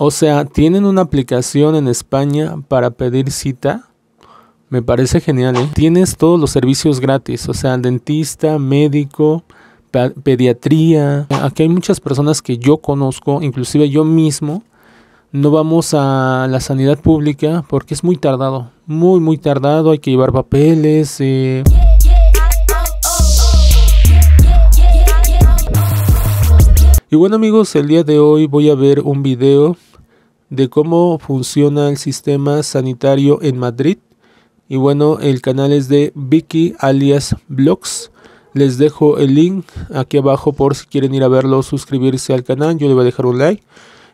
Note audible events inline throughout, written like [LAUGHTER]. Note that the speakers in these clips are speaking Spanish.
O sea, tienen una aplicación en España para pedir cita. Me parece genial, ¿eh? Tienes todos los servicios gratis, o sea, dentista, médico, pediatría. Aquí hay muchas personas que yo conozco, inclusive yo mismo. No vamos a la sanidad pública porque es muy tardado, muy, muy tardado. Hay que llevar papeles. Eh. Y bueno amigos, el día de hoy voy a ver un video de cómo funciona el sistema sanitario en Madrid. Y bueno, el canal es de Vicky alias Blogs. Les dejo el link aquí abajo por si quieren ir a verlo, suscribirse al canal. Yo le voy a dejar un like.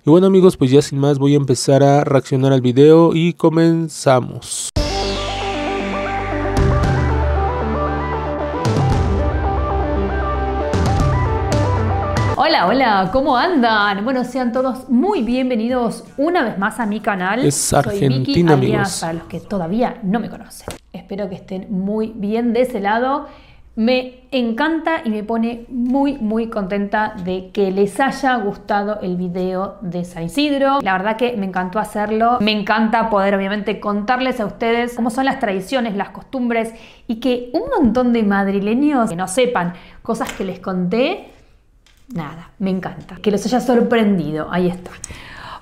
Y bueno amigos, pues ya sin más voy a empezar a reaccionar al video y comenzamos. Hola, hola, ¿cómo andan? Bueno, sean todos muy bienvenidos una vez más a mi canal. Es Argentina, Soy Miki, para los que todavía no me conocen. Espero que estén muy bien de ese lado. Me encanta y me pone muy muy contenta de que les haya gustado el video de San Isidro. La verdad que me encantó hacerlo. Me encanta poder obviamente contarles a ustedes cómo son las tradiciones, las costumbres y que un montón de madrileños que no sepan cosas que les conté Nada, me encanta. Que los haya sorprendido. Ahí está.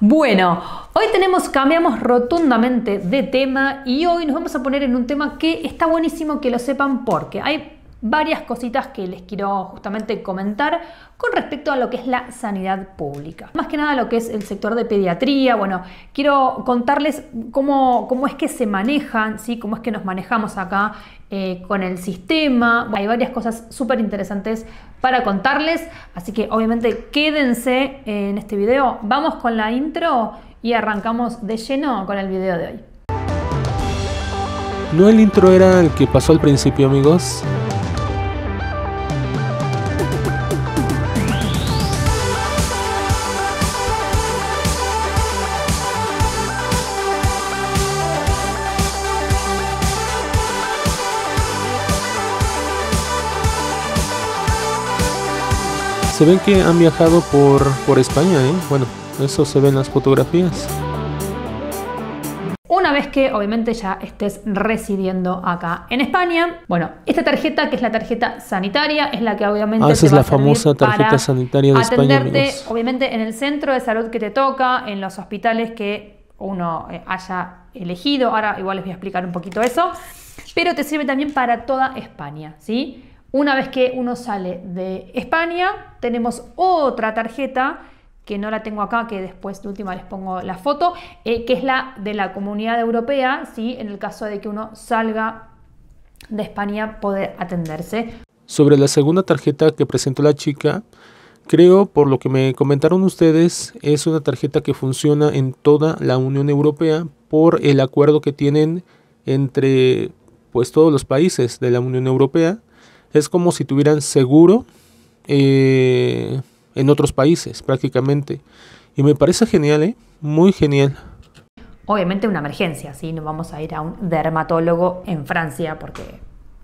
Bueno, hoy tenemos, cambiamos rotundamente de tema y hoy nos vamos a poner en un tema que está buenísimo que lo sepan porque hay varias cositas que les quiero justamente comentar con respecto a lo que es la sanidad pública. Más que nada lo que es el sector de pediatría, bueno, quiero contarles cómo, cómo es que se manejan, ¿sí? cómo es que nos manejamos acá eh, con el sistema. hay varias cosas súper interesantes para contarles, así que obviamente quédense en este video. Vamos con la intro y arrancamos de lleno con el video de hoy. No el intro era el que pasó al principio, amigos. se ven que han viajado por, por España, ¿eh? Bueno, eso se ve en las fotografías. Una vez que obviamente ya estés residiendo acá en España, bueno, esta tarjeta que es la tarjeta sanitaria es la que obviamente... Ah, esa te es va la famosa tarjeta sanitaria de atenderte, Obviamente en el centro de salud que te toca, en los hospitales que uno eh, haya elegido, ahora igual les voy a explicar un poquito eso, pero te sirve también para toda España, ¿sí? Una vez que uno sale de España, tenemos otra tarjeta que no la tengo acá, que después de última les pongo la foto, eh, que es la de la Comunidad Europea, ¿sí? en el caso de que uno salga de España poder atenderse. Sobre la segunda tarjeta que presentó la chica, creo, por lo que me comentaron ustedes, es una tarjeta que funciona en toda la Unión Europea por el acuerdo que tienen entre pues todos los países de la Unión Europea es como si tuvieran seguro eh, en otros países prácticamente. Y me parece genial, ¿eh? muy genial. Obviamente una emergencia, ¿sí? No vamos a ir a un dermatólogo en Francia porque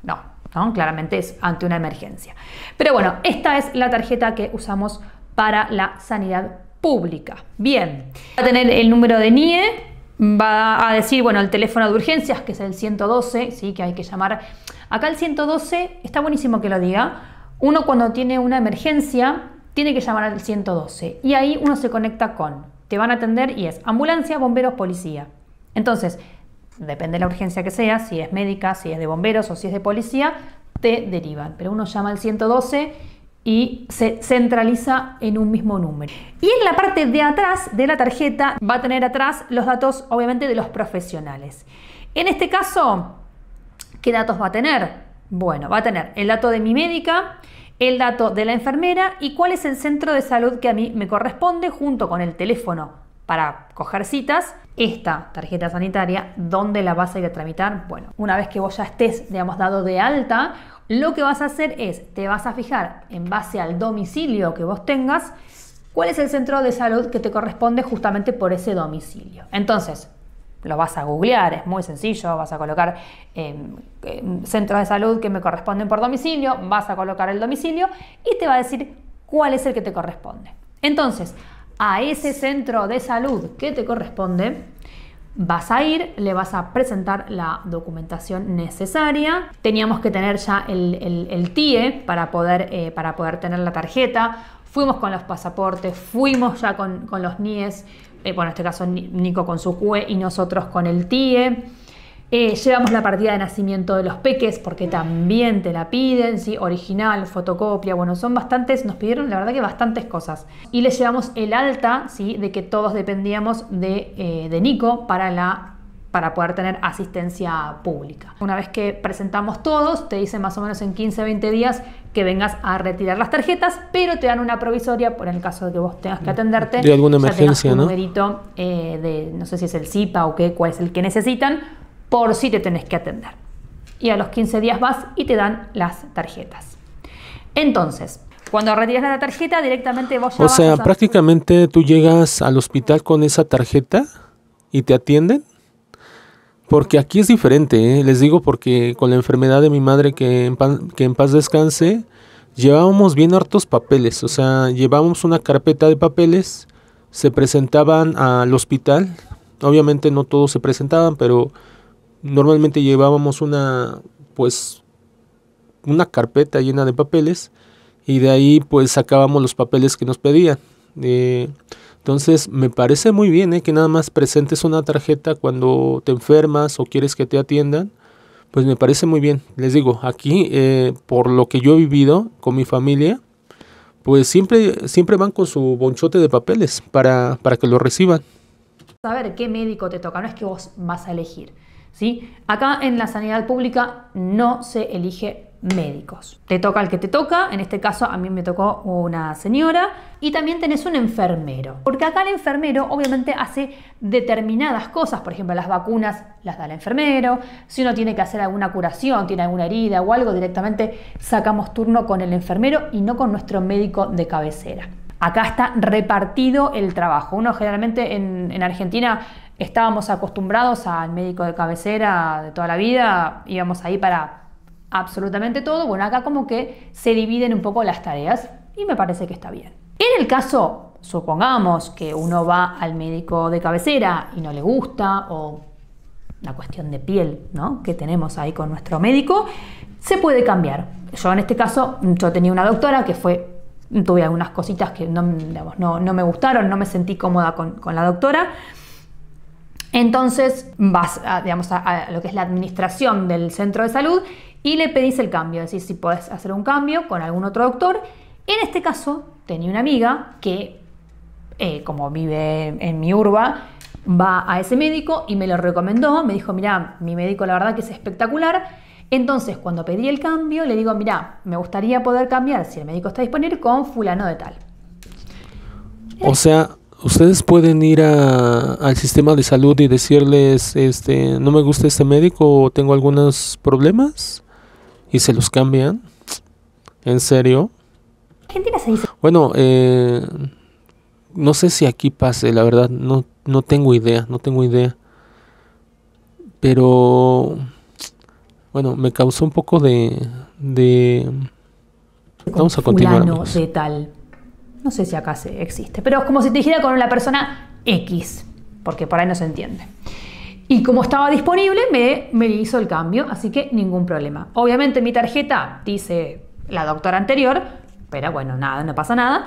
no, ¿no? Claramente es ante una emergencia. Pero bueno, esta es la tarjeta que usamos para la sanidad pública. Bien, va a tener el número de NIE, va a decir, bueno, el teléfono de urgencias, que es el 112, sí, que hay que llamar. Acá el 112, está buenísimo que lo diga. Uno cuando tiene una emergencia tiene que llamar al 112 y ahí uno se conecta con, te van a atender y es ambulancia, bomberos, policía. Entonces, depende de la urgencia que sea, si es médica, si es de bomberos o si es de policía, te derivan. Pero uno llama al 112 y se centraliza en un mismo número. Y en la parte de atrás de la tarjeta va a tener atrás los datos obviamente de los profesionales. En este caso, ¿qué datos va a tener? Bueno, va a tener el dato de mi médica, el dato de la enfermera y cuál es el centro de salud que a mí me corresponde junto con el teléfono para coger citas, esta tarjeta sanitaria, ¿dónde la vas a ir a tramitar? Bueno, una vez que vos ya estés, digamos, dado de alta, lo que vas a hacer es, te vas a fijar en base al domicilio que vos tengas, cuál es el centro de salud que te corresponde justamente por ese domicilio. Entonces, lo vas a googlear, es muy sencillo, vas a colocar em, em, centros de salud que me corresponden por domicilio, vas a colocar el domicilio y te va a decir cuál es el que te corresponde. Entonces, a ese centro de salud que te corresponde, vas a ir, le vas a presentar la documentación necesaria. Teníamos que tener ya el, TIE eh, para poder, tener la tarjeta. Fuimos con los pasaportes, fuimos ya con, los NIES, eh, bueno, en este caso Nico con su CUE y nosotros con el TIE. Eh, llevamos la partida de nacimiento de los peques porque también te la piden, ¿sí? original, fotocopia, bueno, son bastantes, nos pidieron la verdad que bastantes cosas. Y les llevamos el alta ¿sí? de que todos dependíamos de, eh, de Nico para la para poder tener asistencia pública. Una vez que presentamos todos, te dicen más o menos en 15-20 días que vengas a retirar las tarjetas, pero te dan una provisoria por el caso de que vos tengas que mm, atenderte. De alguna emergencia, ya un ¿no? Numerito, eh, de, no sé si es el CIPA o qué, cuál es el que necesitan, por si te tenés que atender. Y a los 15 días vas y te dan las tarjetas. Entonces, cuando retiras la tarjeta, directamente vos ya O sea, prácticamente tú llegas al hospital con esa tarjeta y te atienden. Porque aquí es diferente, ¿eh? les digo, porque con la enfermedad de mi madre que en, que en paz descanse, llevábamos bien hartos papeles, o sea, llevábamos una carpeta de papeles, se presentaban al hospital, obviamente no todos se presentaban, pero Normalmente llevábamos una, pues, una carpeta llena de papeles y de ahí pues sacábamos los papeles que nos pedían. Eh, entonces me parece muy bien eh, que nada más presentes una tarjeta cuando te enfermas o quieres que te atiendan. Pues me parece muy bien. Les digo, aquí eh, por lo que yo he vivido con mi familia, pues siempre, siempre van con su bonchote de papeles para, para que lo reciban. Saber qué médico te toca, no es que vos vas a elegir. ¿sí? Acá en la sanidad pública no se elige médicos. Te toca el que te toca, en este caso a mí me tocó una señora y también tenés un enfermero, porque acá el enfermero obviamente hace determinadas cosas, por ejemplo las vacunas las da el enfermero, si uno tiene que hacer alguna curación, tiene alguna herida o algo, directamente sacamos turno con el enfermero y no con nuestro médico de cabecera. Acá está repartido el trabajo. Uno generalmente en, en Argentina estábamos acostumbrados al médico de cabecera de toda la vida, íbamos ahí para absolutamente todo. Bueno, acá como que se dividen un poco las tareas y me parece que está bien. En el caso, supongamos que uno va al médico de cabecera y no le gusta o la cuestión de piel, Que tenemos ahí con nuestro médico, se puede cambiar. Yo en este caso, yo tenía una doctora que fue tuve algunas cositas que no, me gustaron, no me sentí cómoda con, con, la doctora. Entonces vas a, digamos, a, lo que es la administración del centro de salud y le pedís el cambio, decir, si podés hacer un cambio con algún otro doctor. En este caso, tenía una amiga que, eh, como vive en mi urba, va a ese médico y me lo recomendó. Me dijo, mira, mi médico la verdad que es espectacular. Entonces, cuando pedí el cambio, le digo, mira, me gustaría poder cambiar, si el médico está disponible, con fulano de tal. O sea, ustedes pueden ir a, al sistema de salud y decirles, este, no me gusta este médico o tengo algunos problemas y se los cambian. ¿En serio? Bueno, eh, no sé si aquí pase, la verdad, no, no tengo idea, no tengo idea. Pero, bueno, me causó un poco de... de... Vamos a continuar. de tal. No sé si acá se existe, pero es como si te dijera con la persona X, porque por ahí no se entiende. Y como estaba disponible, me, hizo el cambio, así que ningún problema. Obviamente mi tarjeta dice la doctora anterior, pero bueno, nada, no pasa nada.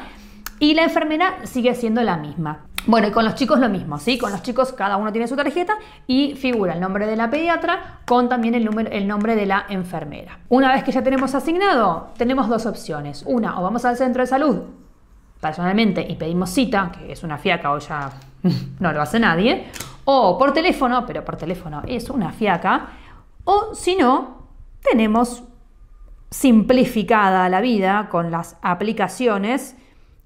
Y la enfermera sigue siendo la misma. Bueno, y con los chicos lo mismo, ¿sí? Con los chicos cada uno tiene su tarjeta y figura el nombre de la pediatra con también el, el nombre de la enfermera. Una vez que ya tenemos asignado, tenemos dos opciones. Una, o vamos al centro de salud personalmente y pedimos cita, que es una fiaca o ya [LAUGHS] no lo hace nadie, o por teléfono, pero por teléfono es una fiaca, o si no, tenemos simplificada la vida con las aplicaciones,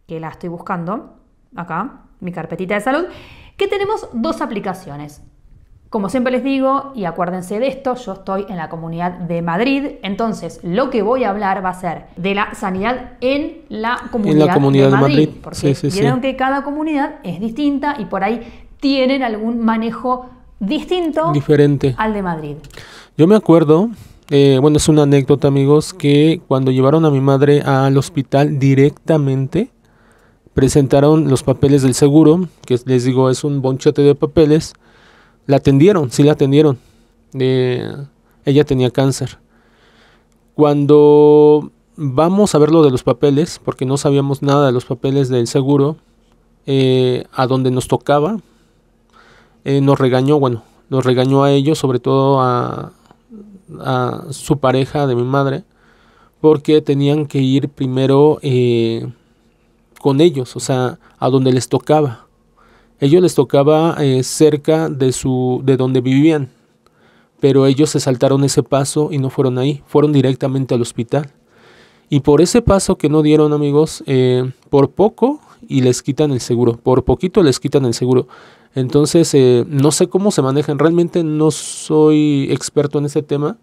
que la estoy buscando acá, mi carpetita de salud, que tenemos dos aplicaciones. Como siempre les digo, y acuérdense de esto, yo estoy en la comunidad de Madrid, entonces lo que voy a hablar va a ser de la sanidad en la comunidad, en la comunidad de, Madrid, Porque sí, vieron que cada comunidad es distinta y por ahí tienen algún manejo distinto Diferente. al de Madrid. Yo me acuerdo, eh, bueno, es una anécdota amigos, que cuando llevaron a mi madre al hospital directamente, presentaron los papeles del seguro, que les digo es un bonchete de papeles, la atendieron, sí la atendieron. ella tenía cáncer. Cuando vamos a ver lo de los papeles, porque no sabíamos nada de los papeles del seguro, eh, a donde nos tocaba, eh, nos regañó, bueno, nos regañó a ellos, sobre todo a, su pareja de mi madre, porque tenían que ir primero eh, con ellos, o sea, a donde les tocaba ellos les tocaba eh, cerca de, su, de donde vivían, pero ellos se saltaron ese paso y no fueron ahí, fueron directamente al hospital. Y por ese paso que no dieron amigos, eh, por poco y les quitan el seguro, por poquito les quitan el seguro. Entonces, eh, no sé cómo se manejan, realmente no soy experto en ese tema,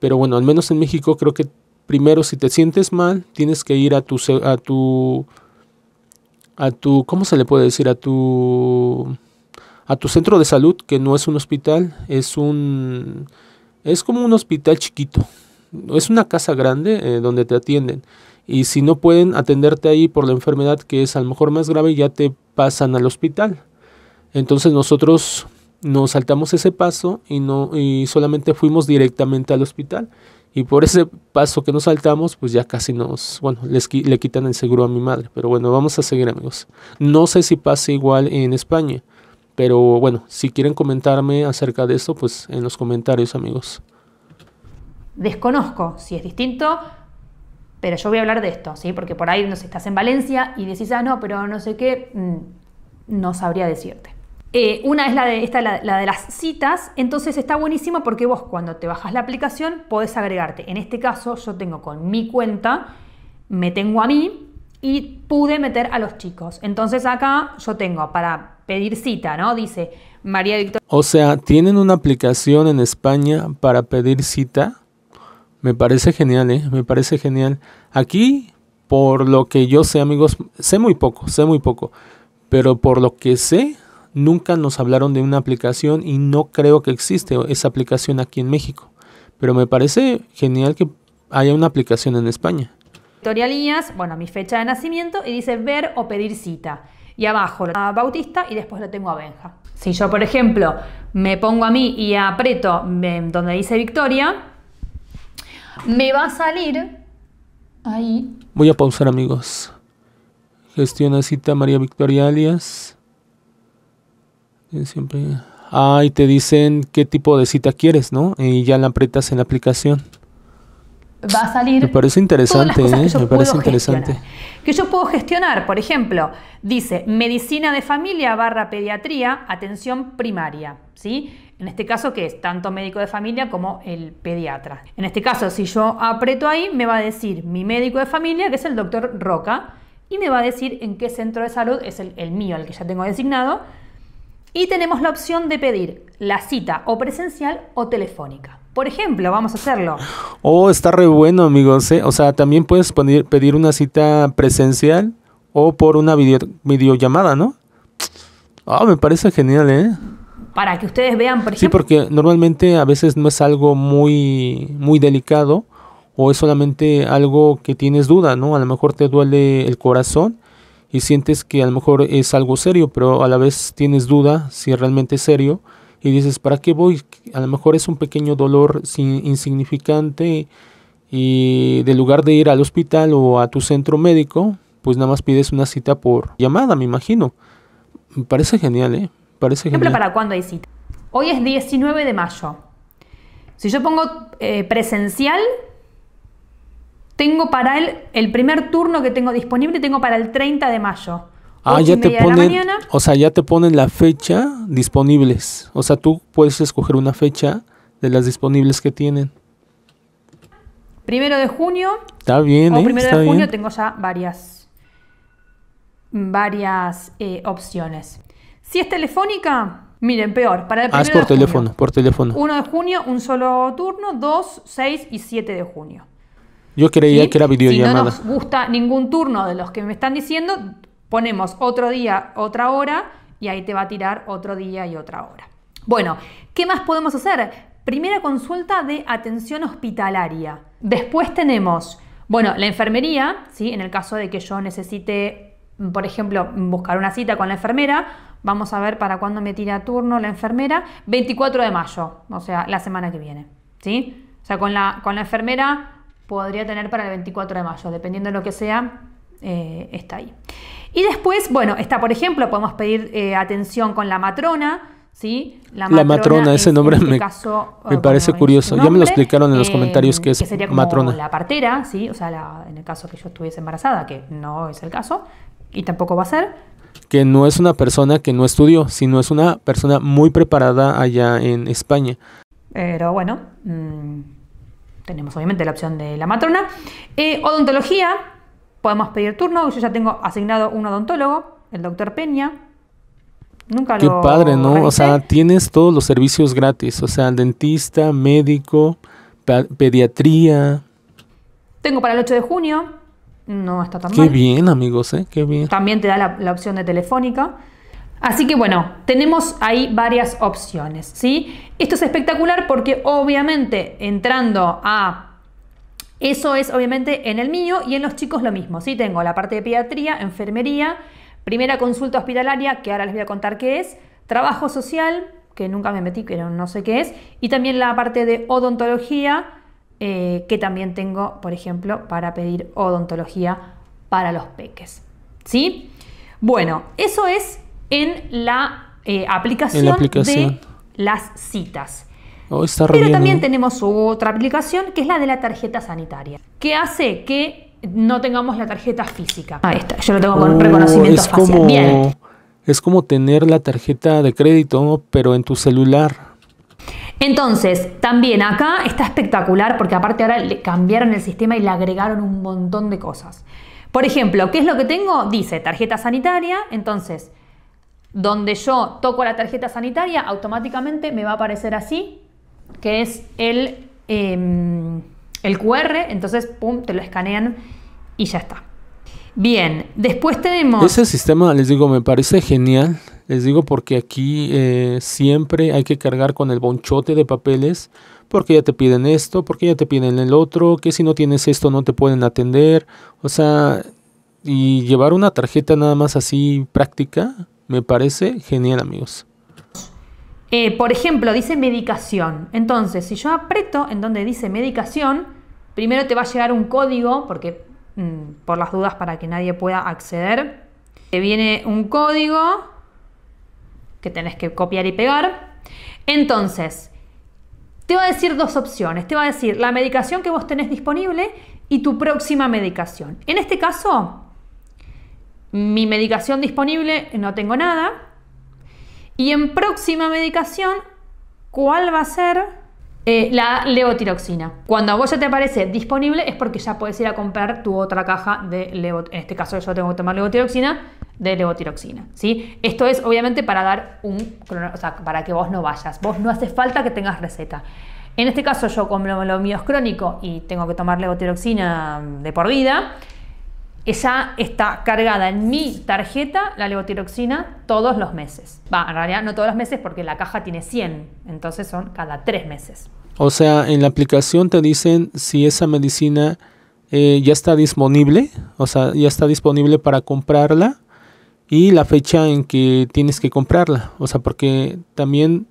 pero bueno, al menos en México creo que primero si te sientes mal, tienes que ir a tu, a tu a tu, ¿cómo se le puede decir? A tu, a tu centro de salud, que no es un hospital, es un, es como un hospital chiquito. Es una casa grande eh, donde te atienden. Y si no pueden atenderte ahí por la enfermedad que es a lo mejor más grave, ya te pasan al hospital. Entonces nosotros nos saltamos ese paso y, no, y solamente fuimos directamente al hospital. Y por ese paso que nos saltamos, pues ya casi nos, bueno, les, le quitan el seguro a mi madre. Pero bueno, vamos a seguir amigos. No sé si pasa igual en España. Pero bueno, si quieren comentarme acerca de eso, pues en los comentarios amigos. Desconozco si es distinto, pero yo voy a hablar de esto, ¿sí? Porque por ahí, no estás en Valencia y decís, ah, no, pero no sé qué, mm, no sabría decirte. Eh, una es la de, esta, la, de las citas, entonces está buenísimo porque vos cuando te bajas la aplicación podés agregarte. En este caso yo tengo con mi cuenta, me tengo a mí y pude meter a los chicos. Entonces acá yo tengo para pedir cita, ¿no? Dice María Victoria. O sea, ¿tienen una aplicación en España para pedir cita? Me parece genial, ¿eh? Me parece genial. Aquí, por lo que yo sé amigos, sé muy poco, sé muy poco, pero por lo que sé Nunca nos hablaron de una aplicación y no creo que existe esa aplicación aquí en México. Pero me parece genial que haya una aplicación en España. Victoria Alias, bueno, mi fecha de nacimiento y dice ver o pedir cita. Y abajo a Bautista y después la tengo a Benja. Si yo, por ejemplo, me pongo a mí y aprieto em, donde dice Victoria, me va a salir ahí. Voy a pausar, amigos. Gestiona cita María Victoria Alias. Eh, siempre. Ah, y te dicen qué tipo de cita quieres, ¿no? Y ya la apretas en la aplicación. Va a salir. Me parece interesante, ¿eh? Me parece interesante. Que yo puedo gestionar, por ejemplo, dice medicina de familia barra pediatría, atención primaria, ¿sí? En este caso, que es tanto médico de familia como el pediatra. En este caso, si yo aprieto ahí, me va a decir mi médico de familia, que es el doctor Roca, y me va a decir en qué centro de salud es el, el mío, el que ya tengo designado y tenemos la opción de pedir la cita o presencial o telefónica. Por ejemplo, vamos a hacerlo. Oh, está re bueno, amigos. ¿eh? O sea, también puedes pedir una cita presencial o por una videollamada, ¿no? Ah, oh, me parece genial, ¿eh? Para que ustedes vean, por ejemplo. Sí, porque normalmente a veces no es algo muy, muy delicado o es solamente algo que tienes duda, ¿no? A lo mejor te duele el corazón y sientes que a lo mejor es algo serio, pero a la vez tienes duda si realmente es serio y dices, ¿para qué voy? A lo mejor es un pequeño dolor insignificante y de lugar de ir al hospital o a tu centro médico, pues nada más pides una cita por llamada, me imagino. Me parece genial, ¿eh? Parece genial. ¿Ejemplo para cuándo hay cita? Hoy es 19 de mayo. Si yo pongo eh, presencial, tengo para él el primer turno que tengo disponible, tengo para el 30 de mayo. Ah, ya te ponen, o sea, ya te ponen la fecha disponibles. O sea, tú puedes escoger una fecha de las disponibles que tienen. Primero de junio. Está bien, o ¿eh? primero de junio tengo ya varias, varias eh, opciones. Si es telefónica, miren, peor. Para el ah, es por teléfono, por teléfono. 1 de junio, un solo turno, 2, 6 y 7 de junio. Yo creía que era videollamada. Si no nos gusta ningún turno de los que me están diciendo, ponemos otro día, otra hora y ahí te va a tirar otro día y otra hora. Bueno, ¿qué más podemos hacer? Primera consulta de atención hospitalaria. Después tenemos, bueno, la enfermería, ¿sí? en el caso de que yo necesite, por ejemplo, buscar una cita con la enfermera, vamos a ver para cuándo me tira turno la enfermera, 24 de mayo, o sea, la semana que viene. ¿sí? O sea, con la, con la enfermera podría tener para el 24 de mayo, dependiendo de lo que sea, eh, está ahí. Y después, bueno, está, por ejemplo, podemos pedir eh, atención con la matrona, ¿sí? La matrona, ese nombre este me, me eh, parece curioso. ya me lo explicaron en los comentarios que es sería como La partera, ¿sí? O sea, en el caso que yo estuviese embarazada, que no es el caso, y tampoco va a ser. Que no es una persona que no estudió, sino es una persona muy preparada allá en España. Pero bueno, mm, tenemos obviamente la opción de la matrona. Eh, odontología, podemos pedir turno, yo ya tengo asignado un odontólogo, el doctor Peña. Nunca lo... Qué padre, ¿no? O sea, tienes todos los servicios gratis, o sea, dentista, médico, pediatría. Tengo para el 8 de junio, no está tan Qué bien, amigos, ¿eh? Qué bien. También te da la opción de telefónica. Así que bueno, tenemos ahí varias opciones, ¿sí? Esto es espectacular porque obviamente entrando a... Eso es obviamente en el mío y en los chicos lo mismo, ¿sí? Tengo la parte de pediatría, enfermería, primera consulta hospitalaria, que ahora les voy a contar qué es, trabajo social, que nunca me metí, pero no sé qué es, y también la parte de odontología, eh, que también tengo, por ejemplo, para pedir odontología para los peques, ¿sí? Bueno, eso es eh, en la, aplicación, de las citas. Oh, pero también ¿eh? tenemos otra aplicación que es la de la tarjeta sanitaria, que hace que no tengamos la tarjeta física. Ahí está, yo lo tengo con oh, reconocimiento es facial. Es como tener la tarjeta de crédito, pero en tu celular. Entonces, también acá está espectacular porque aparte ahora le cambiaron el sistema y le agregaron un montón de cosas. Por ejemplo, ¿qué es lo que tengo? Dice tarjeta sanitaria, entonces donde yo toco la tarjeta sanitaria, automáticamente me va a aparecer así, que es el, em, el QR, entonces, pum, te lo escanean y ya está. Bien, después tenemos... Ese sistema, les digo, me parece genial. Les digo porque aquí eh, siempre hay que cargar con el bonchote de papeles. Porque ya te piden esto, porque ya te piden el otro, que si no tienes esto no te pueden atender. O sea, y llevar una tarjeta nada más así práctica, me parece genial, amigos. Eh, por ejemplo, dice medicación. Entonces, si yo aprieto en donde dice medicación, primero te va a llegar un código, porque mm, por las dudas para que nadie pueda acceder, te viene un código que tenés que copiar y pegar. Entonces, te va a decir dos opciones. Te va a decir la medicación que vos tenés disponible y tu próxima medicación. En este caso, mi medicación disponible no tengo nada. Y en próxima medicación, ¿cuál va a ser? Eh, la levotiroxina. Cuando a vos ya te aparece disponible es porque ya puedes ir a comprar tu otra caja de levotiroxina. En este caso yo tengo que tomar levotiroxina de levotiroxina. ¿sí? Esto es obviamente para dar un... para que vos no vayas. Vos no hace falta que tengas receta. En este caso yo como lo mío es crónico y tengo que tomar levotiroxina de por vida, esa está cargada en mi tarjeta la levotiroxina todos los meses. Va, en realidad no todos los meses porque la caja tiene 100, entonces son cada tres meses. O sea, en la aplicación te dicen si esa medicina eh, ya está disponible, o sea, ya está disponible para comprarla y la fecha en que tienes que comprarla. O sea, porque también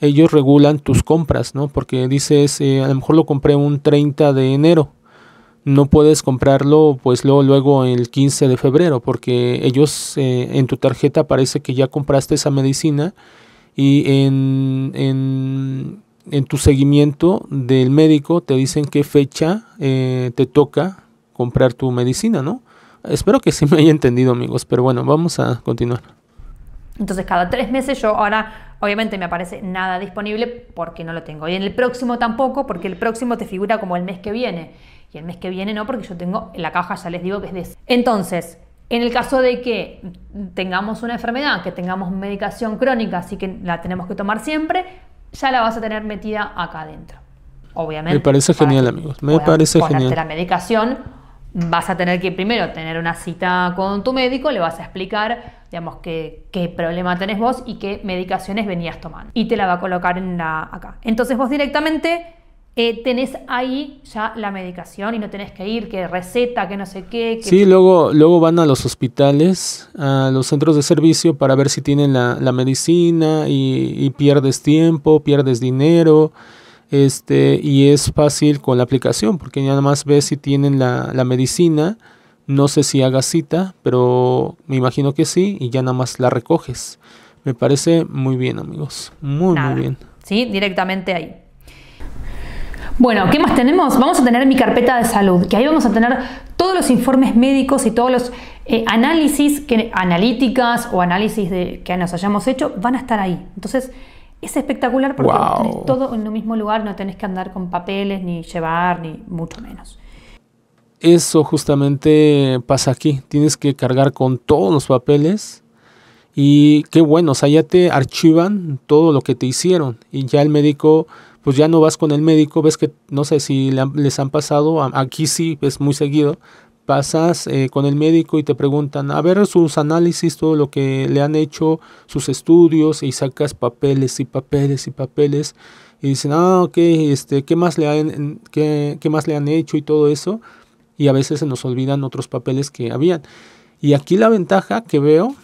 ellos regulan tus compras, ¿no? Porque dices, eh, a lo mejor lo compré un 30 de enero no puedes comprarlo pues luego, luego el 15 de febrero porque ellos eh, en tu tarjeta parece que ya compraste esa medicina y en, en, tu seguimiento del médico te dicen qué fecha eh, te toca comprar tu medicina, ¿no? Espero que sí me haya entendido amigos, pero bueno, vamos a continuar. Entonces cada tres meses yo ahora obviamente me aparece nada disponible porque no lo tengo. Y en el próximo tampoco porque el próximo te figura como el mes que viene. Y el mes que viene no, porque yo tengo la caja, ya les digo que es de ese. Entonces, en el caso de que tengamos una enfermedad, que tengamos medicación crónica, así que la tenemos que tomar siempre, ya la vas a tener metida acá adentro. Obviamente. Me parece genial, amigos. Me parece genial. la medicación, vas a tener que primero tener una cita con tu médico, le vas a explicar, digamos, qué, problema tenés vos y qué medicaciones venías tomando. Y te la va a colocar en la, acá. Entonces vos directamente eh, tenés ahí ya la medicación y no tenés que ir, que receta, que no sé qué. Que... Sí, luego, luego van a los hospitales, a los centros de servicio para ver si tienen la, medicina y, pierdes tiempo, pierdes dinero. Este, y es fácil con la aplicación, porque ya nada más ves si tienen la, medicina. No sé si hagas cita, pero me imagino que sí, y ya nada más la recoges. Me parece muy bien, amigos. Muy, muy bien. Sí, directamente ahí. Bueno, ¿qué más tenemos? Vamos a tener mi carpeta de salud, que ahí vamos a tener todos los informes médicos y todos los eh, análisis que, analíticas o análisis de, que nos hayamos hecho van a estar ahí. Entonces, es espectacular porque todo en un mismo lugar, no tenés que andar con papeles, ni llevar, ni mucho menos. Eso justamente pasa aquí. Tienes que cargar con todos los papeles. Y qué bueno, o sea, ya te archivan todo lo que te hicieron. Y ya el médico pues ya no vas con el médico, ves que no sé si les han pasado, aquí sí es muy seguido, pasas eh, con el médico y te preguntan, a ver sus análisis, todo lo que le han hecho, sus estudios, y sacas papeles y papeles y papeles, y dicen, ah, ok, este, ¿qué, más le han, qué más le han hecho y todo eso? Y a veces se nos olvidan otros papeles que habían. Y aquí la ventaja que veo,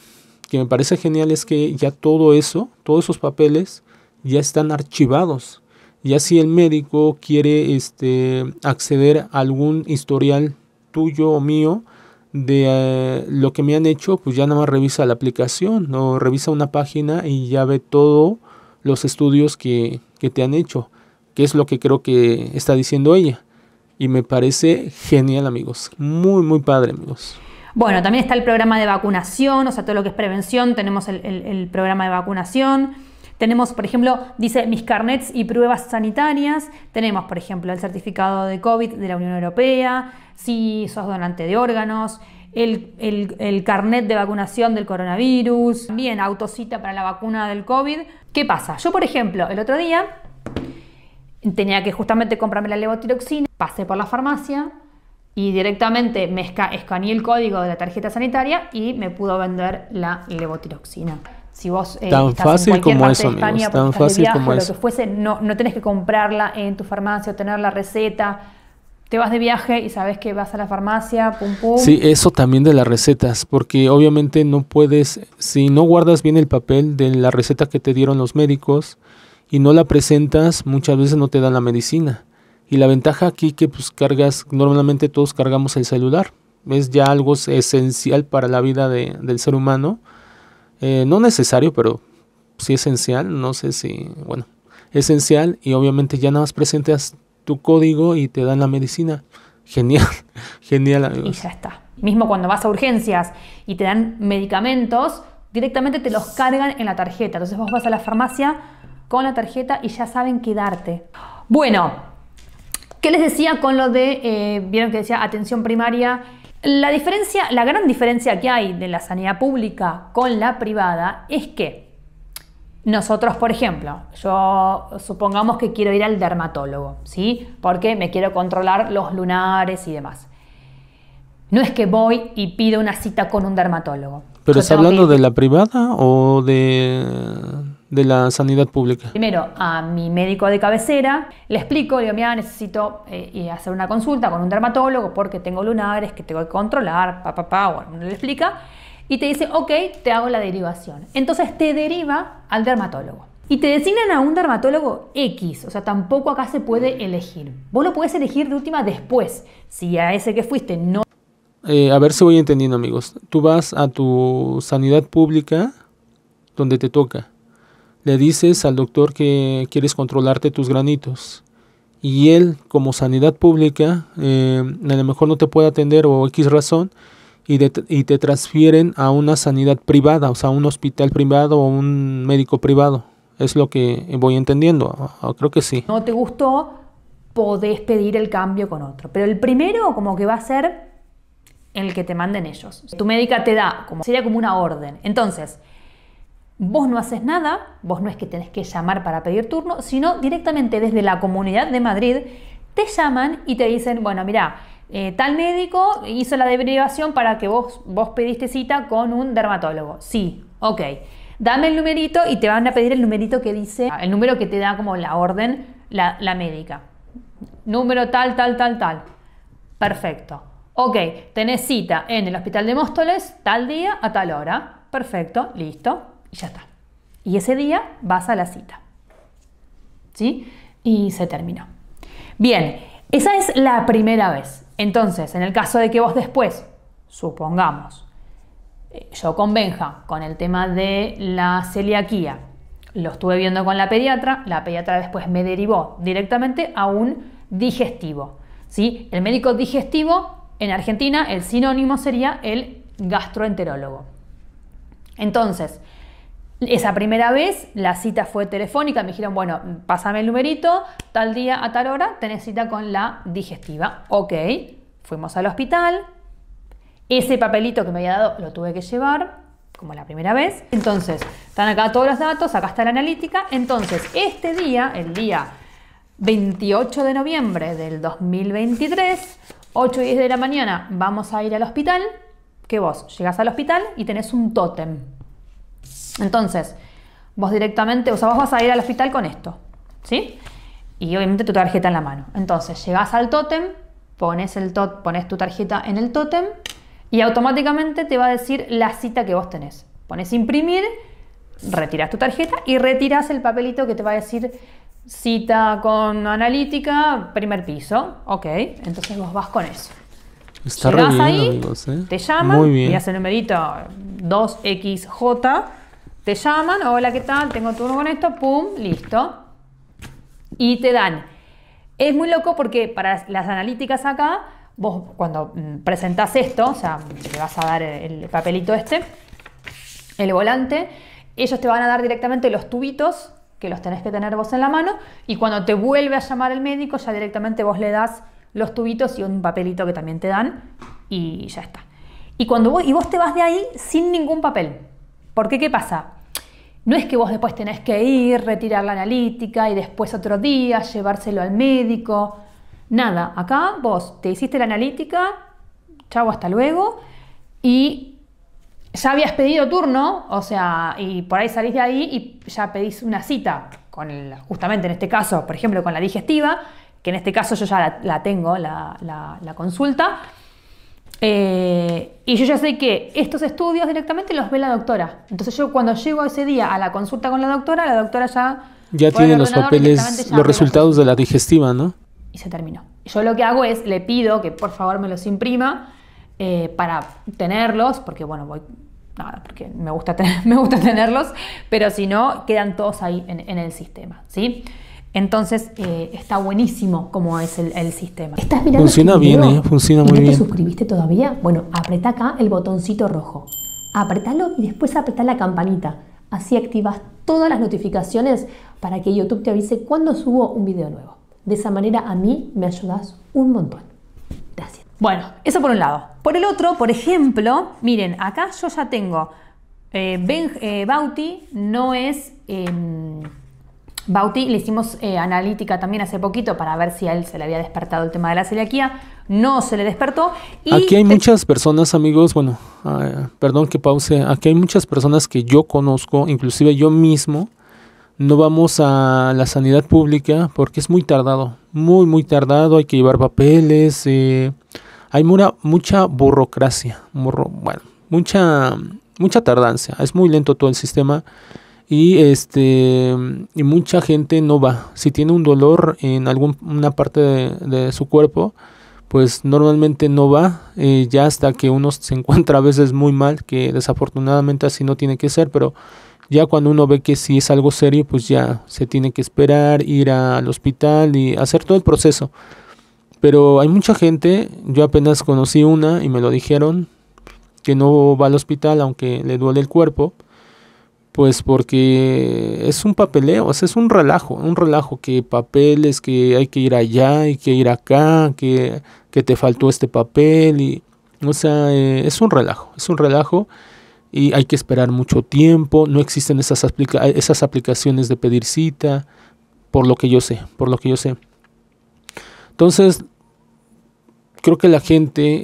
que me parece genial, es que ya todo eso, todos esos papeles, ya están archivados. Ya si el médico quiere este, acceder a algún historial tuyo o mío de eh, lo que me han hecho, pues ya nada más revisa la aplicación no revisa una página y ya ve todos los estudios que, te han hecho, que es lo que creo que está diciendo ella. Y me parece genial, amigos. Muy, muy padre, amigos. Bueno, también está el programa de vacunación, o sea, todo lo que es prevención, tenemos el programa de vacunación. Tenemos, por ejemplo, dice mis carnets y pruebas sanitarias. Tenemos, por ejemplo, el certificado de COVID de la Unión Europea, si sos donante de órganos, el, carnet de vacunación del coronavirus, también autocita para la vacuna del COVID. ¿Qué pasa? Yo, por ejemplo, el otro día tenía que justamente comprarme la levotiroxina, pasé por la farmacia y directamente me escaneé el código de la tarjeta sanitaria y me pudo vender la levotiroxina si vos tan fácil como eso, de tan fácil de viaje, como lo que fuese, no, no tenés que comprarla en tu farmacia o tener la receta. Te vas de viaje y sabes que vas a la farmacia, pum pum. Sí, eso también de las recetas, porque obviamente no puedes, si no guardas bien el papel de la receta que te dieron los médicos y no la presentas, muchas veces no te dan la medicina. Y la ventaja aquí que pues cargas, normalmente todos cargamos el celular, es ya algo esencial para la vida del ser humano eh, no necesario, pero sí esencial. No sé si, bueno, esencial y obviamente ya nada más presentas tu código y te dan la medicina. Genial, [LAUGHS] genial Y ya está. Mismo cuando vas a urgencias y te dan medicamentos, directamente te los cargan en la tarjeta. Entonces vos vas a la farmacia con la tarjeta y ya saben qué darte. Bueno, ¿qué les decía con lo de, eh, vieron que decía atención primaria la diferencia, la gran diferencia que hay de la sanidad pública con la privada es que nosotros, por ejemplo, yo supongamos que quiero ir al dermatólogo, ¿sí? Porque me quiero controlar los lunares y demás. No es que voy y pido una cita con un dermatólogo. ¿Pero está hablando de la privada o de de la sanidad pública? Primero, a mi médico de cabecera, le explico, le digo, mira, necesito eh, hacer una consulta con un dermatólogo porque tengo lunares que tengo que controlar, papá, papá, pa, bueno, le explica, y te dice, ok, te hago la derivación. Entonces te deriva al dermatólogo. Y te designan a un dermatólogo X, o sea, tampoco acá se puede elegir. Vos lo puedes elegir de última después, si a ese que fuiste no... Eh, a ver si voy entendiendo amigos. Tú vas a tu sanidad pública donde te toca le dices al doctor que quieres controlarte tus granitos y él como sanidad pública eh, a lo mejor no te puede atender o X razón y, y te transfieren a una sanidad privada, o sea, un hospital privado o un médico privado. Es lo que voy entendiendo, ah, creo que sí. No te gustó, podés pedir el cambio con otro. Pero el primero como que va a ser el que te manden ellos. Tu médica te da, como sería como una orden. Entonces, Vos no haces nada, vos no es que tenés que llamar para pedir turno, sino directamente desde la Comunidad de Madrid te llaman y te dicen, bueno, mira, eh, tal médico hizo la derivación para que vos, pediste cita con un dermatólogo. Sí, ok. Dame el numerito y te van a pedir el numerito que dice, el número que te da como la orden la, la médica. Número tal, tal, tal, tal. Perfecto. Ok, tenés cita en el hospital de Móstoles tal día a tal hora. Perfecto, listo y ya está. Y ese día vas a la cita. ¿Sí? Y se terminó. Bien, esa es la primera vez. Entonces, en el caso de que vos después, supongamos, eh, yo con Benja, con el tema de la celiaquía, lo estuve viendo con la pediatra, la pediatra después me derivó directamente a un digestivo. ¿sí? El médico digestivo en Argentina, el sinónimo sería el gastroenterólogo. Entonces, esa primera vez la cita fue telefónica, me dijeron, bueno, pásame el numerito, tal día a tal hora tenés cita con la digestiva. Ok, fuimos al hospital, ese papelito que me había dado lo tuve que llevar, como la primera vez. Entonces, están acá todos los datos, acá está la analítica. Entonces, este día, el día 28 de noviembre del 2023, 8 y 10 de la mañana, vamos a ir al hospital, que vos llegás al hospital y tenés un tótem. Entonces, vos directamente, o sea, vos vas a ir al hospital con esto, ¿sí? Y obviamente tu tarjeta en la mano. Entonces, llegás al tótem, pones, el tu tarjeta en el tótem y automáticamente te va a decir la cita que vos tenés. Pones imprimir, retiras tu tarjeta y retiras el papelito que te va a decir cita con analítica, primer piso. Ok, entonces vos vas con eso. ahí, ¿eh? te llaman, y hace el numerito 2XJ te llaman, hola, ¿qué tal? Tengo turno con esto, pum, listo. Y te dan. Es muy loco porque para las analíticas acá, vos cuando mm, presentás esto, o sea, te vas a dar el papelito este, el volante, ellos te van a dar directamente los tubitos que los tenés que tener vos en la mano y cuando te vuelve a llamar el médico ya directamente vos le das los tubitos y un papelito que también te dan y ya está. Y, cuando y vos te vas de ahí sin ningún papel. ¿Por qué? ¿Qué pasa? No es que vos después tenés que ir, retirar la analítica y después otro día llevárselo al médico. Nada, acá vos te hiciste la analítica, chavo, hasta luego, y ya habías pedido turno, o sea, y por ahí salís de ahí y ya pedís una cita, con justamente en este caso, por ejemplo, con la digestiva, que en este caso yo ya la, tengo, la consulta, eh, y yo ya sé que estos estudios directamente los ve la doctora. Entonces yo cuando llego ese día a la consulta con la doctora, la doctora ya... Ya tiene los papeles, los resultados de la digestiva, ¿no? Y se terminó. Yo lo que hago es, le pido que por favor me los imprima eh, para tenerlos, porque bueno, voy... Nada, porque me gusta, [LAUGHS] me gusta tenerlos, pero si no, quedan todos ahí en, el sistema, ¿sí? sí entonces eh, está buenísimo como es el, sistema. ¿Estás mirando funciona este bien, eh, funciona muy ¿Y no bien. te suscribiste todavía? Bueno, apretá acá el botoncito rojo. Apretalo y después apretá la campanita. Así activas todas las notificaciones para que YouTube te avise cuando subo un video nuevo. De esa manera a mí me ayudas un montón. Gracias. Bueno, eso por un lado. Por el otro, por ejemplo, miren, acá yo ya tengo eh, ben, Bauti no es em, Bauti le hicimos eh, analítica también hace poquito para ver si a él se le había despertado el tema de la celiaquía. No se le despertó. aquí hay muchas personas, amigos, bueno, ah, perdón que pause, aquí hay muchas personas que yo conozco, inclusive yo mismo, no vamos a la sanidad pública porque es muy tardado, muy, muy tardado, hay que llevar papeles, eh, hay mucha burocracia, bueno, mucha, mucha tardancia, es muy lento todo el sistema y este y mucha gente no va. Si tiene un dolor en alguna parte de, su cuerpo, pues normalmente no va, eh, ya hasta que uno se [LAUGHS] encuentra a veces muy mal, que desafortunadamente así no tiene que ser, pero ya cuando uno ve que si es algo serio, pues ya se tiene que esperar, ir al hospital y hacer todo el proceso. Pero hay mucha gente, yo apenas conocí una y me lo dijeron, que no va al hospital aunque le duele el cuerpo pues porque es un papeleo, es un relajo, un relajo que papeles, que hay que ir allá, hay que ir acá, que, te faltó este papel y, o sea, eh, es un relajo, es un relajo y hay que esperar mucho tiempo, no existen esas, aplica esas aplicaciones de pedir cita, por lo que yo sé, por lo que yo sé. Entonces, creo que la gente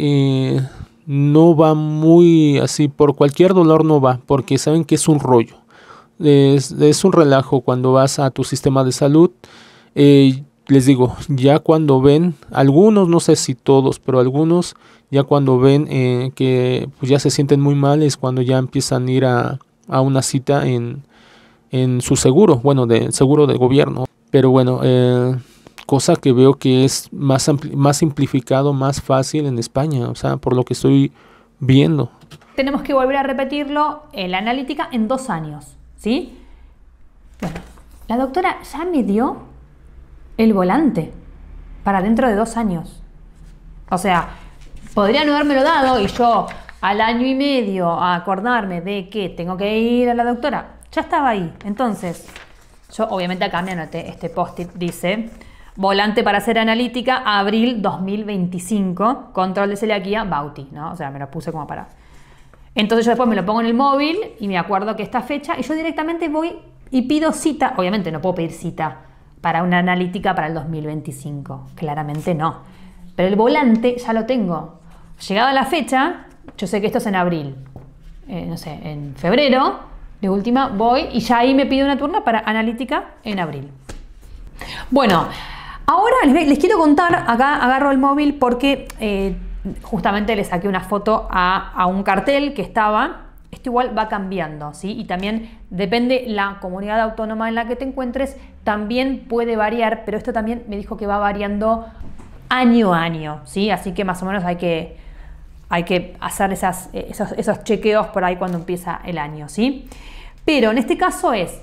eh, no va muy así, por cualquier dolor no va, porque saben que es un rollo, es, un relajo cuando vas a tu sistema de salud. Eh, les digo, ya cuando ven, algunos, no sé si todos, pero algunos, ya cuando ven eh, que pues, ya se sienten muy mal, es cuando ya empiezan a ir a, una cita en, en su seguro, bueno, de seguro de gobierno. Pero bueno, eh, cosa que veo que es más, más simplificado, más fácil en España, o sea, por lo que estoy viendo. Tenemos que volver a repetirlo, en eh, la analítica, en dos años, ¿sí? Bueno, la doctora ya me dio el volante para dentro de dos años. O sea, podría no lo dado y yo al año y medio a acordarme de que tengo que ir a la doctora, ya estaba ahí. Entonces, yo obviamente acá me anoté este post-it, dice... Volante para hacer analítica, abril 2025. Control de celiaquía, Bauti, ¿no? O sea, me lo puse como para. Entonces yo después me lo pongo en el móvil y me acuerdo que esta fecha y yo directamente voy y pido cita. Obviamente no puedo pedir cita para una analítica para el 2025. Claramente no. Pero el volante ya lo tengo. Llegada la fecha, yo sé que esto es en abril. Eh, no sé, en febrero, de última voy y ya ahí me pido una turna para analítica en abril. Bueno, Ahora les, quiero contar, acá agarro el móvil porque eh, justamente le saqué una foto a, un cartel que estaba esto igual va cambiando, ¿sí? Y también depende la comunidad autónoma en la que te encuentres, también puede variar, pero esto también me dijo que va variando año a año, ¿sí? Así que más o menos hay que, hay que hacer eh, esos, esos chequeos por ahí cuando empieza el año, ¿sí? Pero en este caso es,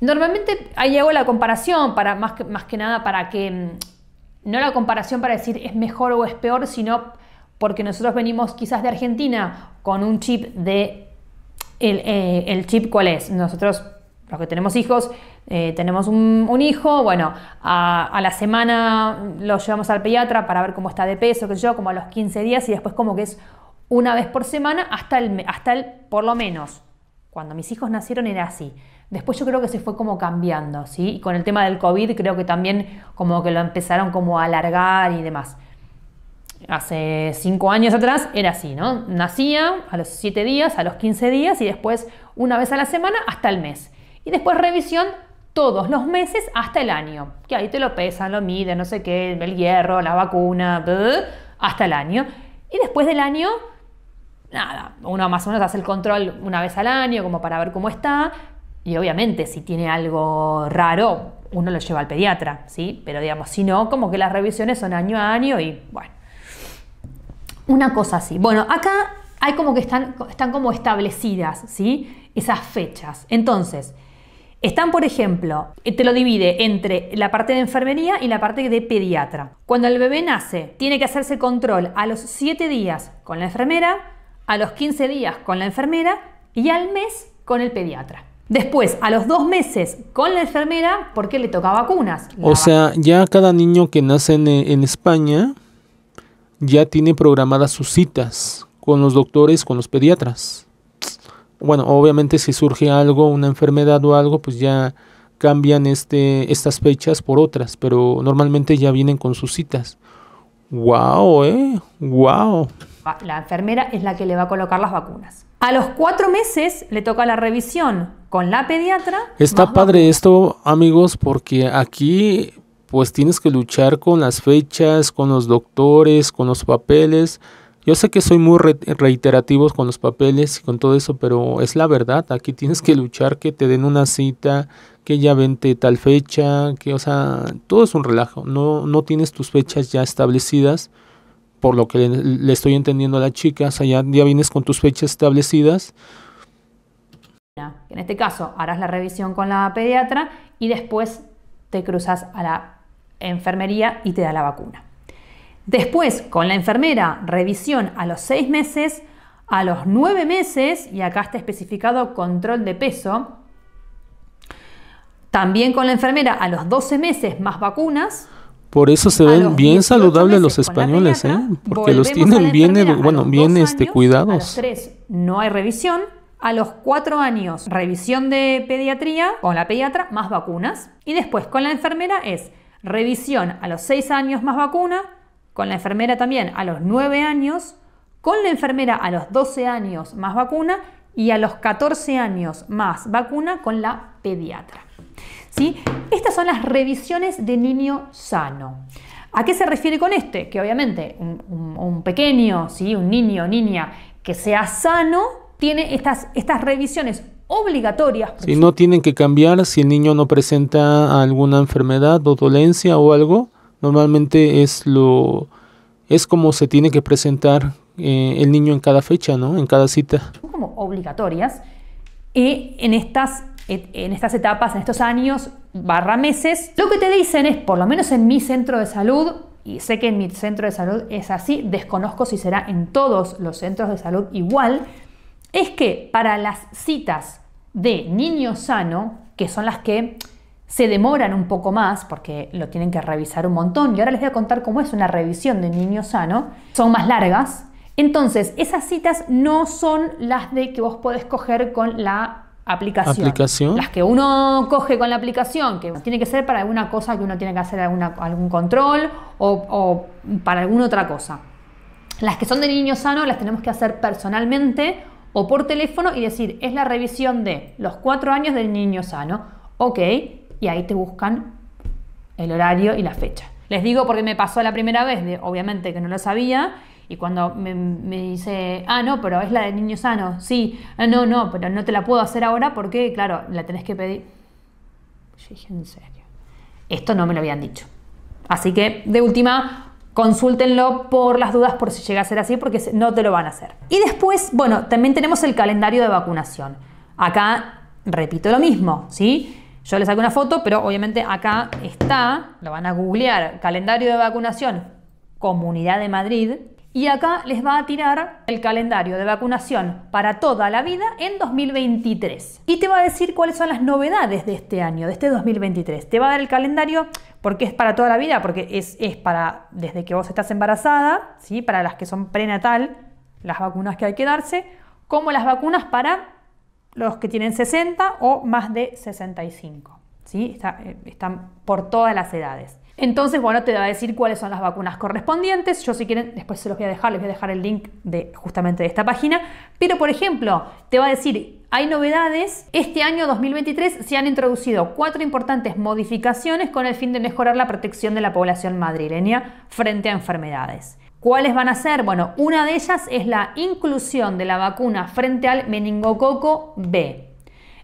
Normalmente ahí hago la comparación, para, más, que, más que nada para que, mm, no la comparación para decir es mejor o es peor, sino porque nosotros venimos quizás de Argentina con un chip de... El, eh, chip cuál es. Nosotros los que tenemos hijos, eh, tenemos un, hijo, bueno, a, la semana lo llevamos al pediatra para ver cómo está de peso, qué sé yo, como a los 15 días y después como que es una vez por semana hasta el, hasta el, por lo menos, cuando mis hijos nacieron era así. Después yo creo que se fue como cambiando, ¿sí? Y con el tema del COVID creo que también como que lo empezaron como a alargar y demás. Hace cinco años atrás era así, ¿no? Nacía a los siete días, a los 15 días y después una vez a la semana hasta el mes. Y después revisión todos los meses hasta el año. Que ahí te lo pesan, lo miden, no sé qué, el hierro, la vacuna, hasta el año. Y después del año, nada, uno más o menos hace el control una vez al año, como para ver cómo está, y obviamente, si tiene algo raro, uno lo lleva al pediatra, ¿sí? Pero digamos, si no, como que las revisiones son año a año y bueno. Una cosa así. Bueno, acá hay como que están, están como establecidas, ¿sí? Esas fechas. Entonces, están, por ejemplo, eh, te lo divide entre la parte de enfermería y la parte de pediatra. Cuando el bebé nace, tiene que hacerse control a los 7 días con la enfermera, a los 15 días con la enfermera y al mes con el pediatra. Después, a los dos meses, con la enfermera, porque le toca vacunas. O sea, ya cada niño que nace en, España ya tiene programadas sus citas con los doctores, con los pediatras. Bueno, obviamente si surge algo, una enfermedad o algo, pues ya cambian este, estas fechas por otras, pero normalmente ya vienen con sus citas. ¡Wow! ¡Eh! ¡Wow! La enfermera es la que le va a colocar las vacunas. A los cuatro meses le toca la revisión con la pediatra. Está padre esto, amigos, porque aquí pues tienes que luchar con las fechas, con los doctores, con los papeles. Yo sé que soy muy reiterativo con los papeles y con todo eso, pero es la verdad. Aquí tienes que luchar que te den una cita, que ya vente tal fecha, que, o sea, todo es un relajo. No, no tienes tus fechas ya establecidas por lo que le, estoy entendiendo a la chica, o sea, ya, vienes con tus fechas establecidas. En este caso, harás la revisión con la pediatra y después te cruzas a la enfermería y te da la vacuna. Después, con la enfermera, revisión a los seis meses, a los nueve meses, y acá está especificado control de peso, también con la enfermera a los 12 meses más vacunas, por eso se ven bien saludables los españoles, ¿eh? porque los tienen bien, bueno, bien este, cuidados. A los tres no hay revisión. A los cuatro años, revisión de pediatría con la pediatra más vacunas. Y después con la enfermera es revisión a los seis años más vacuna, con la enfermera también a los nueve años, con la enfermera a los 12 años más vacuna y a los 14 años más vacuna con la pediatra. Estas son las revisiones de niño sano. ¿A qué se refiere con este? Que obviamente un, pequeño, ¿sí? un niño o niña que sea sano, tiene estas, estas revisiones obligatorias. Si no tienen que cambiar si el niño no presenta alguna enfermedad o dolencia o algo, normalmente es lo es como se tiene que presentar eh, el niño en cada fecha, ¿no? En cada cita. Son como obligatorias y eh, en estas en estas etapas, en estos años, barra meses, lo que te dicen es, por lo menos en mi centro de salud, y sé que en mi centro de salud es así, desconozco si será en todos los centros de salud igual, es que para las citas de niño sano, que son las que se demoran un poco más porque lo tienen que revisar un montón, y ahora les voy a contar cómo es una revisión de niño sano, son más largas, entonces esas citas no son las de que vos podés coger con la aplicación. Las que uno coge con la aplicación, que tiene que ser para alguna cosa que uno tiene que hacer alguna, algún control o, para alguna otra cosa. Las que son de niño sano las tenemos que hacer personalmente o por teléfono y decir, es la revisión de los cuatro años del niño sano. Ok, y ahí te buscan el horario y la fecha. Les digo porque me pasó la primera vez, obviamente que no lo sabía, y cuando me, dice, ah, no, pero es la de niño sano, sí, ah, no, no, pero no te la puedo hacer ahora porque, claro, la tenés que pedir. Yo dije, en serio, esto no me lo habían dicho. Así que, de última, consúltenlo por las dudas por si llega a ser así, porque no te lo van a hacer. Y después, bueno, también tenemos el calendario de vacunación. Acá repito lo mismo, ¿sí? Yo les saqué una foto, pero obviamente acá está, lo van a googlear, calendario de vacunación, Comunidad de Madrid, y acá les va a tirar el calendario de vacunación para toda la vida en 2023. Y te va a decir cuáles son las novedades de este año, de este 2023. Te va a dar el calendario porque es para toda la vida, porque es, es para desde que vos estás embarazada, ¿sí? para las que son prenatal, las vacunas que hay que darse, como las vacunas para los que tienen 60 o más de 65. ¿sí? Eh, están por todas las edades. Entonces, bueno, te va a decir cuáles son las vacunas correspondientes. Yo si quieren, después se los voy a dejar, les voy a dejar el link de justamente de esta página. Pero, por ejemplo, te va a decir, hay novedades. Este año 2023 se han introducido cuatro importantes modificaciones con el fin de mejorar la protección de la población madrileña frente a enfermedades. ¿Cuáles van a ser? Bueno, una de ellas es la inclusión de la vacuna frente al meningococo B.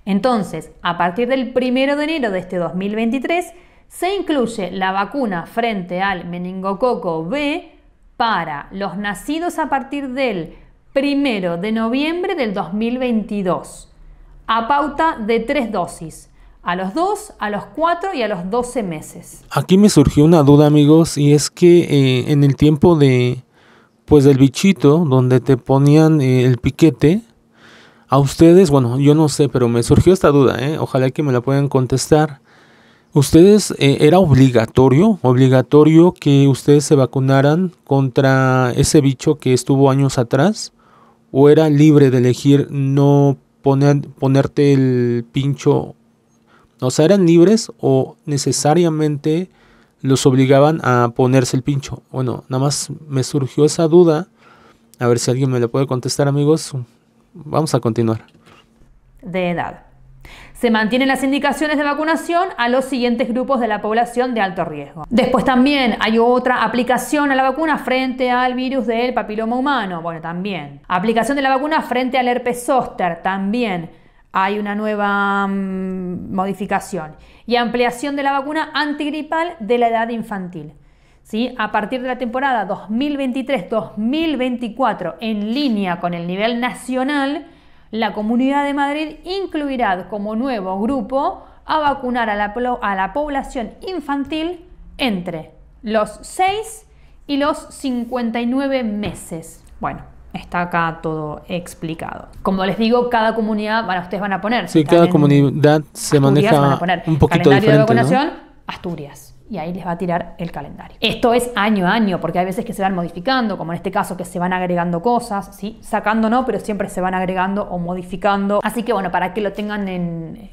Entonces, a partir del 1 de enero de este 2023, se incluye la vacuna frente al meningococo B para los nacidos a partir del 1 de noviembre del 2022, a pauta de tres dosis, a los 2, a los 4 y a los 12 meses. Aquí me surgió una duda amigos y es que eh, en el tiempo de, pues del bichito, donde te ponían eh, el piquete, a ustedes, bueno, yo no sé, pero me surgió esta duda, ¿eh? ojalá que me la puedan contestar. Ustedes eh, era obligatorio, obligatorio que ustedes se vacunaran contra ese bicho que estuvo años atrás o era libre de elegir no poner, ponerte el pincho. O sea, eran libres o necesariamente los obligaban a ponerse el pincho. Bueno, nada más me surgió esa duda. A ver si alguien me la puede contestar, amigos. Vamos a continuar. De edad. Se mantienen las indicaciones de vacunación a los siguientes grupos de la población de alto riesgo. Después también hay otra aplicación a la vacuna frente al virus del papiloma humano. Bueno, también. Aplicación de la vacuna frente al herpes zóster. También hay una nueva mm, modificación. Y ampliación de la vacuna antigripal de la edad infantil. ¿Sí? A partir de la temporada 2023-2024, en línea con el nivel nacional, la Comunidad de Madrid incluirá como nuevo grupo a vacunar a la, población infantil entre los 6 y los 59 meses. Bueno, está acá todo explicado. Como les digo, cada comunidad, bueno, ustedes van a poner. Sí, cada comunidad se maneja un poquito de vacunación, Asturias y ahí les va a tirar el calendario. Esto es año a año, porque hay veces que se van modificando, como en este caso que se van agregando cosas, ¿sí? sacando no, pero siempre se van agregando o modificando. Así que bueno, para que lo tengan en,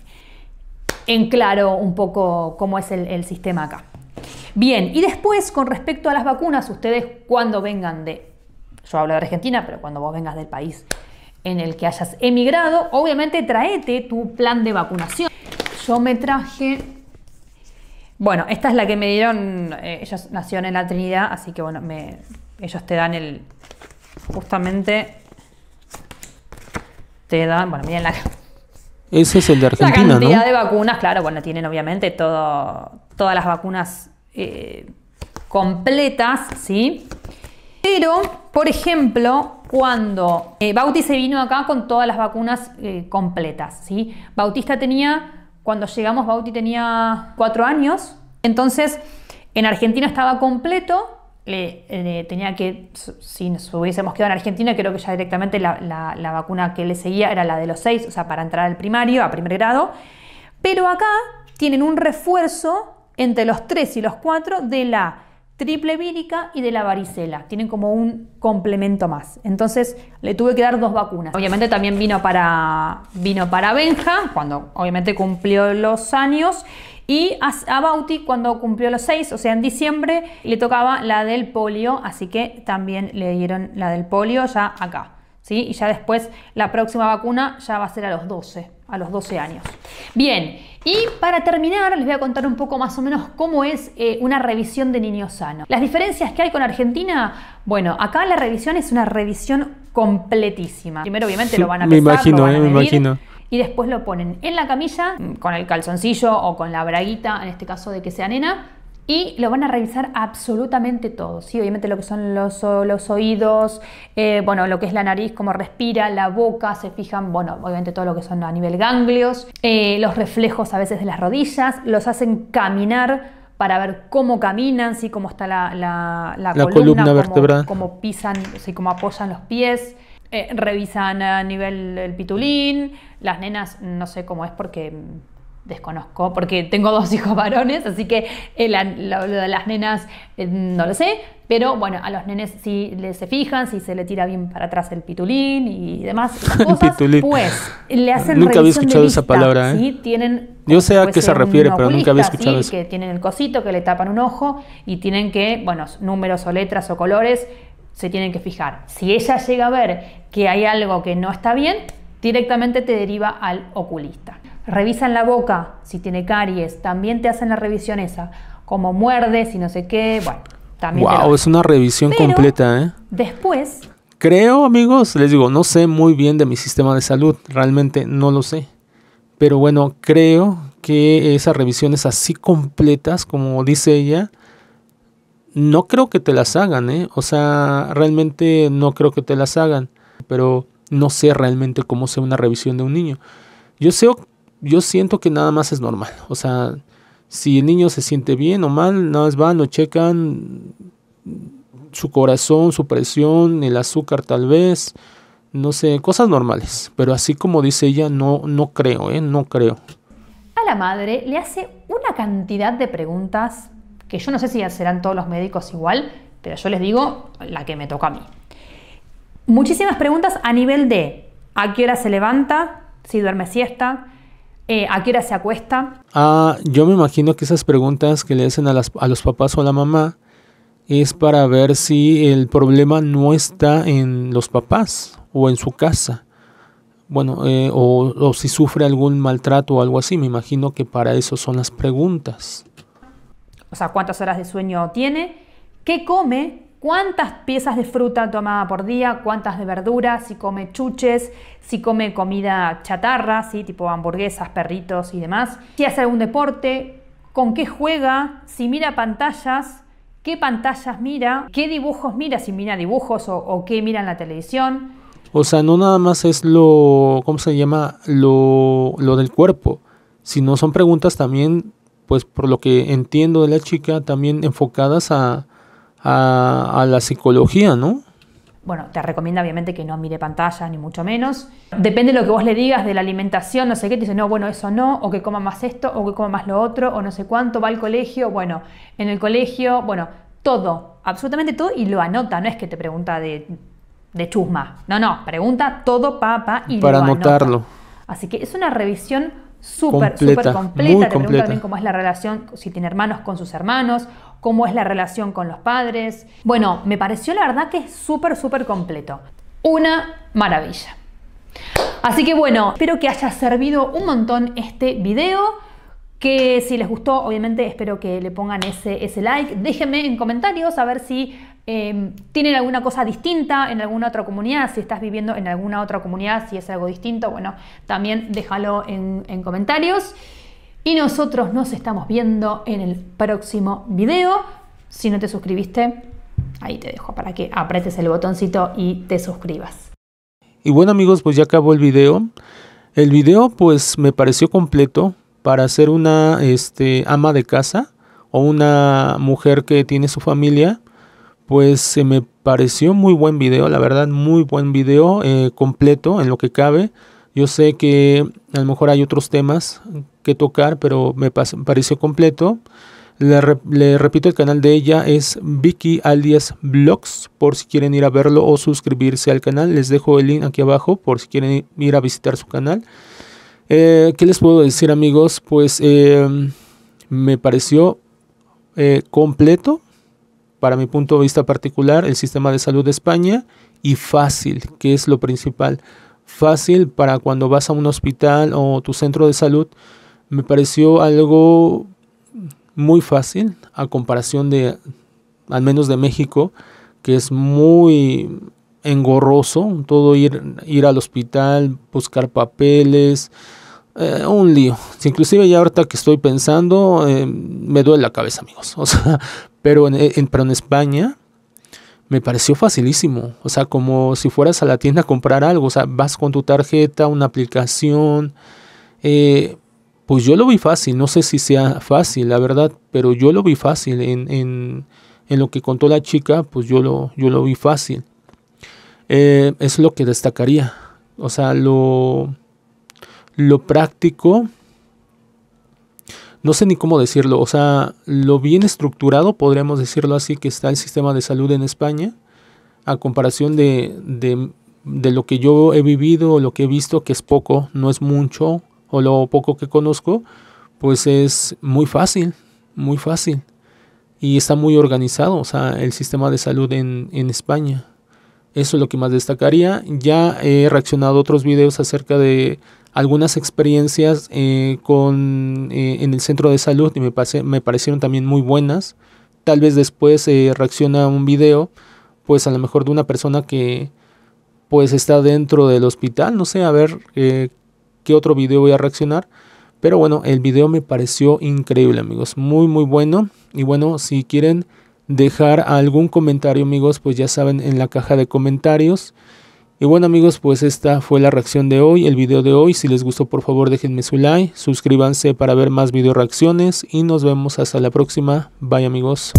en claro un poco cómo es el, el sistema acá. Bien, y después con respecto a las vacunas, ustedes cuando vengan de, yo hablo de Argentina, pero cuando vos vengas del país en el que hayas emigrado, obviamente traete tu plan de vacunación. Yo me traje bueno, esta es la que me dieron, eh, ellos nacieron en la Trinidad, así que bueno, me, ellos te dan el, justamente, te dan, bueno, miren la... Ese es el de [LAUGHS] Argentina, La cantidad de vacunas, claro, bueno, tienen obviamente todo, todas las vacunas eh, completas, ¿sí? Pero, por ejemplo, cuando eh, Bautista se vino acá con todas las vacunas completas, ¿sí? Bautista tenía cuando llegamos Bauti tenía cuatro años, entonces en Argentina estaba completo, le, tenía que, si nos hubiésemos quedado en Argentina, creo que ya directamente la vacuna que le seguía era la de los seis, o sea, para entrar al primario, a primer grado, pero acá tienen un refuerzo entre los tres y los cuatro de la triple vírica y de la varicela. Tienen como un complemento más. Entonces le tuve que dar dos vacunas. Obviamente también vino para, vino para Benja, cuando obviamente cumplió los años. Y a, Bauti cuando cumplió los seis o sea en diciembre, le tocaba la del polio, así que también le dieron la del polio ya acá. ¿sí? Y ya después la próxima vacuna ya va a ser a los 12, a los 12 años. Bien, y para terminar, les voy a contar un poco más o menos cómo es eh, una revisión de niño sano. Las diferencias que hay con Argentina, bueno, acá la revisión es una revisión completísima. Primero, obviamente, lo van a pesar, lo van a eh, imagino. Y después lo ponen en la camilla, mm, con el calzoncillo o con la braguita, en este caso de que sea nena, y lo van a revisar absolutamente todo, ¿sí? obviamente lo que son los, los oídos, eh, bueno, lo que es la nariz, cómo respira, la boca, se fijan, bueno, obviamente todo lo que son a nivel ganglios, eh, los reflejos a veces de las rodillas, los hacen caminar para ver cómo caminan, ¿sí? cómo está la, columna, vertebral, cómo, pisan, ¿sí? cómo apoyan los pies. Eh, revisan a nivel el pitulín, las nenas no sé cómo es porque desconozco, porque tengo dos [LAUGHS] hijos varones, así que el eh, lo, de las nenas eh, no lo sé, pero bueno, a los nenes sí se fijan, si se le tira bien para atrás el pitulín y demás [LAUGHS] cosas, pues le hacen Nunca había escuchado esa palabra, ¿eh? Tienen yo sé a qué se refiere, pero nunca había escuchado eso. Que tienen el cosito, que le tapan un ojo y tienen que, bueno, números o letras o colores se tienen que fijar. Si ella llega a ver que hay algo que no está bien, directamente te deriva al oculista. Revisan la boca si tiene caries, también te hacen la revisión esa, como muerdes y no sé qué, bueno, también. Wow, es una revisión completa, ¿eh? Después. Creo, amigos, les digo, no sé muy bien de mi sistema de salud, realmente no lo sé. Pero bueno, creo que esas revisiones así completas, como dice ella, no creo que te las hagan, ¿eh? O sea, realmente no creo que te las hagan, pero no sé realmente cómo sea una revisión de un niño. Yo sé, yo siento que nada más es normal. O sea, si el niño se siente bien o mal, nada más van, lo checan, su corazón, su presión, el azúcar tal vez, no sé, cosas normales. Pero así como dice ella, no, no creo, ¿eh? No creo. A la madre le hace una cantidad de preguntas que yo no sé si serán todos los médicos igual, pero yo les digo la que me toca a mí. Muchísimas preguntas a nivel de a qué hora se levanta, si duerme siesta, eh, ¿A qué hora se acuesta? Ah, yo me imagino que esas preguntas que le hacen a, los papás o a la mamá es para ver si el problema no está en los papás o en su casa. Bueno, eh, o, o, si sufre algún maltrato o algo así. Me imagino que para eso son las preguntas. O sea, cuántas horas de sueño tiene, qué come cuántas piezas de fruta tomaba por día, cuántas de verduras, si come chuches, si come comida chatarra, ¿sí? tipo hamburguesas, perritos y demás, si hace algún deporte, con qué juega, si mira pantallas, qué pantallas mira, qué dibujos mira, si mira dibujos o, qué mira en la televisión. O sea, no nada más es lo, ¿cómo se llama? Lo, lo del cuerpo, sino son preguntas también, pues por lo que entiendo de la chica, también enfocadas a, a, la psicología, ¿no? bueno, te recomienda obviamente que no mire pantalla, ni mucho menos. Depende de lo que vos le digas de la alimentación, no sé qué, te dice, no, bueno, eso no, o que coma más esto, o que coma más lo otro, o no sé cuánto, va al colegio, bueno, en el colegio, bueno, todo, absolutamente todo, y lo anota, no es que te pregunta de, de chusma, no, no, pregunta todo, papá, y Para anotarlo. Así que es una revisión súper, súper completa. Te completa. también cómo es la relación, si tiene hermanos con sus hermanos, cómo es la relación con los padres. Bueno, me pareció la verdad que es súper, súper completo. Una maravilla. Así que bueno, espero que haya servido un montón este video. Que si les gustó, obviamente espero que le pongan ese, ese like. Déjenme en comentarios a ver si em, tienen alguna cosa distinta en alguna otra comunidad, si estás viviendo en alguna otra comunidad, si es algo distinto. Bueno, también déjalo en, en comentarios. Y nosotros nos estamos viendo en el próximo video. Si no te suscribiste, ahí te dejo para que apretes el botoncito y te suscribas. Y bueno amigos, pues ya acabó el video. El video pues me pareció completo para ser una este, ama de casa o una mujer que tiene su familia. Pues se me pareció muy buen video, la verdad, muy buen video, eh, completo en lo que cabe. Yo sé que a lo mejor hay otros temas que tocar, pero me pareció completo. Le, repito, el canal de ella es Vicky alias Blogs, por si quieren ir a verlo o suscribirse al canal. Les dejo el link aquí abajo por si quieren ir a visitar su canal. Eh, ¿Qué les puedo decir amigos? Pues em, me pareció eh, completo, para mi punto de vista particular, el sistema de salud de España y fácil, que es lo principal. Fácil para cuando vas a un hospital o tu centro de salud me pareció algo muy fácil a comparación de, al menos de México, que es muy engorroso, todo ir, ir al hospital, buscar papeles, eh, un lío. Inclusive ya ahorita que estoy pensando, eh, me duele la cabeza, amigos. [LAUGHS] O sea, pero en, pero en España me pareció facilísimo. O sea, como si fueras a la tienda a comprar algo. O sea, vas con tu tarjeta, una aplicación. Eh, pues yo lo vi fácil, no sé si sea fácil, la verdad, pero yo lo vi fácil. En, en, lo que contó la chica, pues yo lo, yo lo vi fácil. Eh, es lo que destacaría. O sea, lo, lo práctico, no sé ni cómo decirlo, o sea, lo bien estructurado, podríamos decirlo así, que está el sistema de salud en España, a comparación de, de lo que yo he vivido, lo que he visto, que es poco, no es mucho, o lo poco que conozco, pues es muy fácil, muy fácil. Y está muy organizado, o sea, el sistema de salud en, España. Eso es lo que más destacaría. Ya he reaccionado a otros videos acerca de algunas experiencias eh, con, eh, en el centro de salud y me, parecieron también muy buenas. Tal vez después se eh, reacciona un video, pues a lo mejor de una persona que pues está dentro del hospital, no sé, a ver qué otro video voy a reaccionar. Pero bueno, el video me pareció increíble, amigos. Muy, muy bueno. Y bueno, si quieren dejar algún comentario, amigos, pues ya saben en la caja de comentarios. Y bueno, amigos, pues esta fue la reacción de hoy, el video de hoy. Si les gustó, por favor, déjenme su like. Suscríbanse para ver más video reacciones. Y nos vemos hasta la próxima. Bye, amigos.